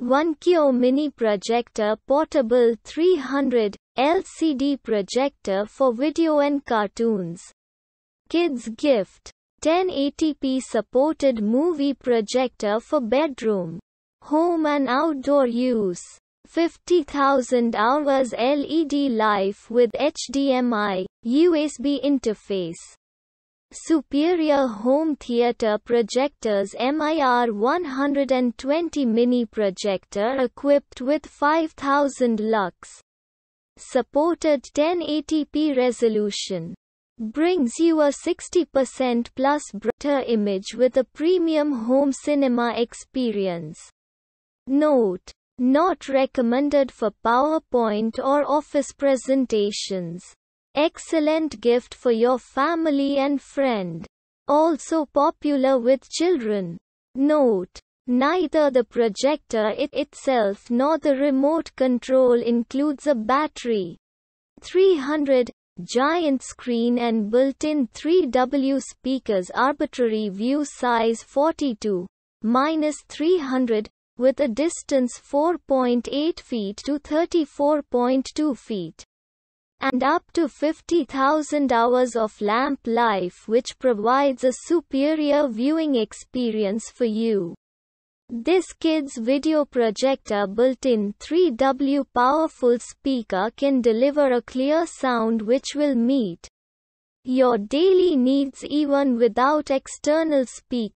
Onkyo Mini Projector Portable 300 LCD projector for video and cartoons. Kids Gift 1080p supported movie projector for bedroom, home and outdoor use. 50,000 hours LED life with HDMI, USB interface. Superior home theater projectors MIR 120 mini projector equipped with 5000 lux. Supported 1080p resolution. Brings you a 60% plus brighter image with a premium home cinema experience. Note. Not recommended for PowerPoint or office presentations. Excellent gift for your family and friend. Also popular with children. Note. Neither the projector it itself nor the remote control includes a battery. 300 giant screen and built-in 3W speakers arbitrary view size 42 minus 300 with a distance 4.8 feet to 34.2 feet and up to 50,000 hours of lamp life which provides a superior viewing experience for you. This kids video projector built-in 3W powerful speaker can deliver a clear sound which will meet your daily needs even without external speakers.